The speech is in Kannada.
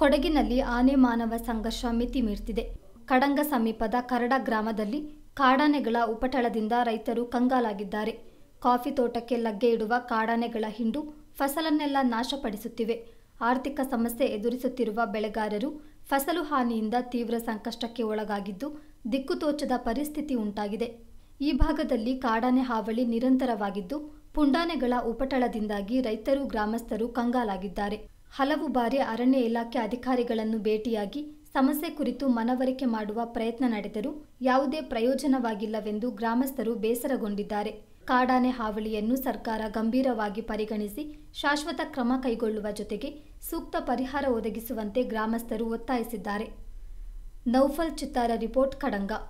ಕೊಡಗಿನಲ್ಲಿ ಆನೆ ಮಾನವ ಸಂಘರ್ಷ ಮಿತಿ ಮೀರ್ತಿದೆ ಕಡಂಗ ಸಮೀಪದ ಕರಡ ಗ್ರಾಮದಲ್ಲಿ ಕಾಡಾನೆಗಳ ಉಪಟಳದಿಂದ ರೈತರು ಕಂಗಾಲಾಗಿದ್ದಾರೆ ಕಾಫಿ ತೋಟಕ್ಕೆ ಲಗ್ಗೆ ಇಡುವ ಕಾಡಾನೆಗಳ ಹಿಂಡು ಫಸಲನ್ನೆಲ್ಲ ನಾಶಪಡಿಸುತ್ತಿವೆ ಆರ್ಥಿಕ ಸಮಸ್ಯೆ ಎದುರಿಸುತ್ತಿರುವ ಬೆಳೆಗಾರರು ಫಸಲು ಹಾನಿಯಿಂದ ತೀವ್ರ ಸಂಕಷ್ಟಕ್ಕೆ ಒಳಗಾಗಿದ್ದು ದಿಕ್ಕು ತೋಚದ ಪರಿಸ್ಥಿತಿ ಉಂಟಾಗಿದೆ ಈ ಭಾಗದಲ್ಲಿ ಕಾಡಾನೆ ಹಾವಳಿ ನಿರಂತರವಾಗಿದ್ದು ಪುಂಡಾನೆಗಳ ಉಪಟಳದಿಂದಾಗಿ ರೈತರು ಗ್ರಾಮಸ್ಥರು ಕಂಗಾಲಾಗಿದ್ದಾರೆ ಹಲವು ಬಾರಿ ಅರಣ್ಯ ಇಲಾಖೆ ಅಧಿಕಾರಿಗಳನ್ನು ಭೇಟಿಯಾಗಿ ಸಮಸ್ಯೆ ಕುರಿತು ಮನವರಿಕೆ ಮಾಡುವ ಪ್ರಯತ್ನ ನಡೆದರೂ ಯಾವುದೇ ಪ್ರಯೋಜನವಾಗಿಲ್ಲವೆಂದು ಗ್ರಾಮಸ್ಥರು ಬೇಸರಗೊಂಡಿದ್ದಾರೆ ಕಾಡಾನೆ ಹಾವಳಿಯನ್ನು ಸರ್ಕಾರ ಗಂಭೀರವಾಗಿ ಪರಿಗಣಿಸಿ ಶಾಶ್ವತ ಕ್ರಮ ಕೈಗೊಳ್ಳುವ ಜೊತೆಗೆ ಸೂಕ್ತ ಪರಿಹಾರ ಒದಗಿಸುವಂತೆ ಗ್ರಾಮಸ್ಥರು ಒತ್ತಾಯಿಸಿದ್ದಾರೆ ನೌಫಲ್ ಚಿತ್ತಾರ ರಿಪೋರ್ಟ್ ಕಡಂಗ